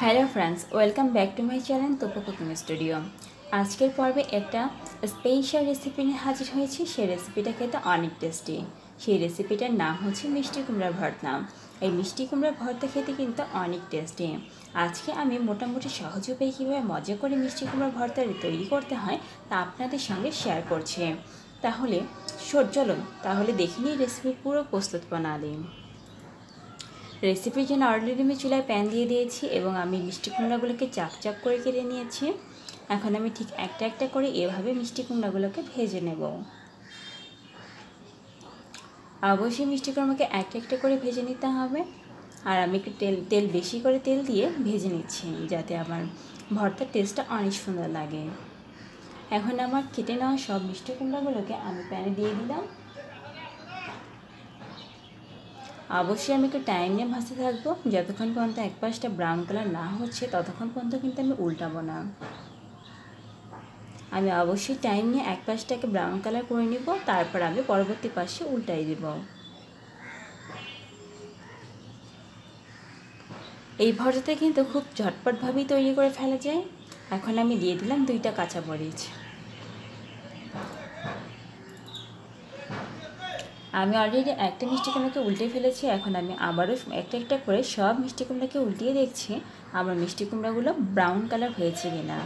hello friends welcome back to my channel Topo cooking studio আজকের পর্বে একটা স্পেশাল রেসিপি নিয়ে হাজির হয়েছি সেই রেসিপিটা খেতে অনেক টেস্টি সেই রেসিপিটার নাম হচ্ছে মিষ্টি কুমড়া ভর্তা এই মিষ্টি কুমড়া ভর্তা খেতে কিন্তু অনেক টেস্টি আজকে আমি মোটামুটি সহজ উপায়ে কীভাবে মজা করে মিষ্টি কুমড়া ভর্তা তৈরি করতে হয় তা আপনাদের সঙ্গে শেয়ার করছি তাহলে চলুন তাহলে দেখে নিই রেসিপির পুরো প্রস্তুত প্রণালী রেসিপির জন্য অলরেডি আমি চুলায় প্যান দিয়ে দিয়েছি এবং আমি মিষ্টি কুমড়াগুলোকে চাপ চাপ করে কেটে নিয়েছি এখন আমি ঠিক একটা একটা করে এভাবে মিষ্টি কুমড়াগুলোকে ভেজে নেব অবশ্যই মিষ্টি কুমড়াকে একটা একটা করে ভেজে নিতে হবে আর আমি একটু তেল তেল বেশি করে তেল দিয়ে ভেজে নিচ্ছি যাতে আমার ভর্তার টেস্টটা অনেক সুন্দর লাগে এখন আমার কেটে নেওয়া সব মিষ্টি কুমড়াগুলোকে আমি প্যানে দিয়ে দিলাম অবশ্যই আমি একটু টাইম নিয়ে ভাসতে থাকবো যতক্ষণ পর্যন্ত এক পাশটা ব্রাউন কালার না হচ্ছে ততক্ষণ পর্যন্ত কিন্তু আমি উল্টাবো না আমি অবশ্যই টাইম নিয়ে এক পাশটাকে ব্রাউন কালার করে নিব তারপর আমি পরবর্তী পাশে উল্টাই দেব এই ভর্তাটা কিন্তু খুব ঝটপটভাবেই তৈরি করে ফেলা যায় এখন আমি দিয়ে দিলাম দুইটা কাঁচা মরিচ আমি অলরেডি একটা মিষ্টি কুমড়াকে উল্টে ফেলেছি এখন আমি আবারও একটা একটা করে সব মিষ্টি কুমড়াকে উল্টিয়ে দেখছি আমার মিষ্টি কুমড়াগুলো ব্রাউন কালার হয়েছে কিনা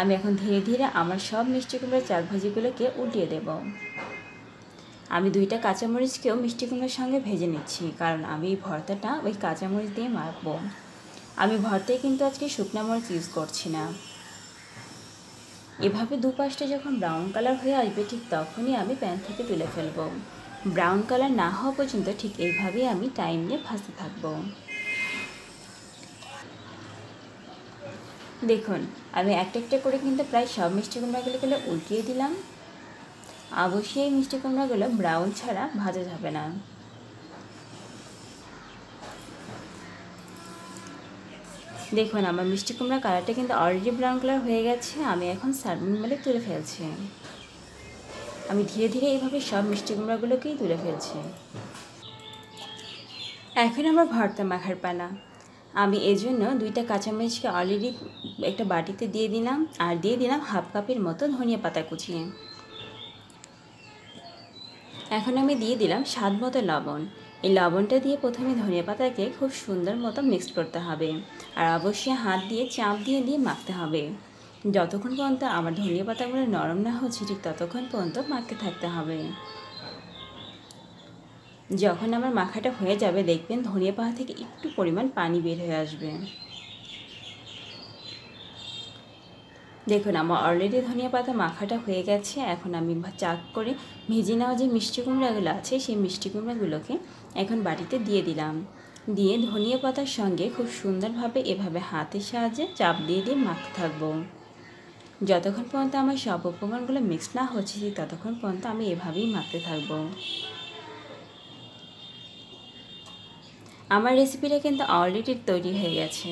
আমি এখন ধীরে ধীরে আমার সব মিষ্টি কুমড়ার চাল ভাজিগুলোকে উল্টিয়ে দেব আমি দুইটা কাঁচামরিচকেও মিষ্টি কুমড়ার সঙ্গে ভেজে নিচ্ছি কারণ আমি এই ভর্তাটা ওই কাঁচামরিচ দিয়ে মাখবো আমি ভর্তায় কিন্তু আজকে শুকনো মরিচ ইউজ করছি না এভাবে দুপাশটা যখন ব্রাউন কালার হয়ে আসবে ঠিক তখনই আমি প্যান থেকে তুলে ফেলবো ব্রাউন কালার না হওয়া পর্যন্ত ঠিক এইভাবে আমি টাইম নিয়ে ভাজতে থাকব দেখুন আমি একটা একটা করে কিন্তু প্রায় সব মিষ্টি কুমড়াগুলো কুমড়াগুলোকে উল্টিয়ে দিলাম অবশ্যই এই মিষ্টি কুমড়াগুলো ব্রাউন ছাড়া ভাজা যাবে না দেখুন আমার মিষ্টি কুমড়া কালারটা কিন্তু অলরেডি ব্রাউন কালার হয়ে গেছে আমি এখন সার্ভিং মেলে তুলে ফেলছি আমি ধীরে ধীরে এইভাবে সব মিষ্টি কুমড়াগুলোকেই তুলে ফেলছি এখন আমার ভর্তা মাখার পালা আমি এজন্য দুইটা কাঁচামরিচকে অলরেডি একটা বাটিতে দিয়ে দিলাম আর দিয়ে দিলাম হাফ কাপের মতো ধনিয়া পাতা কুচিয়ে এখন আমি দিয়ে দিলাম স্বাদ মতো লবণ এই লবণটা দিয়ে প্রথমে ধনিয়া পাতাকে খুব সুন্দর মতো মিক্সড করতে হবে আর অবশ্যই হাত দিয়ে চাপ দিয়ে দিয়ে মাখতে হবে যতক্ষণ পর্যন্ত আমার ধনিয়ে পাতাগুলো নরম না হচ্ছে ঠিক ততক্ষণ পর্যন্ত মাখতে থাকতে হবে যখন আমার মাখাটা হয়ে যাবে দেখবেন ধনিয়া পাতা থেকে একটু পরিমাণ পানি বের হয়ে আসবে দেখুন আমার অলরেডি ধনিয়া পাতা মাখাটা হয়ে গেছে এখন আমি চাক করে ভেজে নেওয়া যে মিষ্টি কুমড়াগুলো আছে সেই মিষ্টি কুমড়াগুলোকে এখন বাড়িতে দিয়ে দিলাম দিয়ে ধনিয়া পাতার সঙ্গে খুব সুন্দরভাবে এভাবে হাতের সাহায্যে চাপ দিয়ে দিয়ে মাখতে থাকবো যতক্ষণ পর্যন্ত আমার সব উপকরণগুলো মিক্স না হচ্ছে ততক্ষণ পর্যন্ত আমি এভাবেই মাখতে থাকব আমার রেসিপিটা কিন্তু অলরেডি তৈরি হয়ে গেছে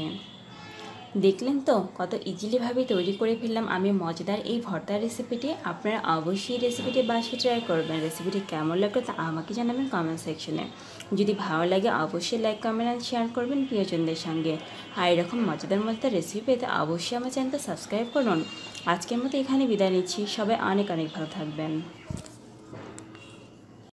দেখলেন তো কত ইজিলিভাবে তৈরি করে ফেললাম আমি মজাদার এই ভর্তার রেসিপিটি আপনারা অবশ্যই রেসিপিটি বাসে ট্রাই করবেন রেসিপিটি কেমন লাগলো তা আমাকে জানাবেন কমেন্ট সেকশনে যদি ভালো লাগে অবশ্যই লাইক কমেন্ট আর শেয়ার করবেন প্রিয়জনদের সঙ্গে আর এরকম মজাদার মজাদার রেসিপি পেতে অবশ্যই আমার চ্যানেলটা সাবস্ক্রাইব করুন আজকের মতো এখানে বিদায় নিচ্ছি সবাই অনেক অনেক ভালো থাকবেন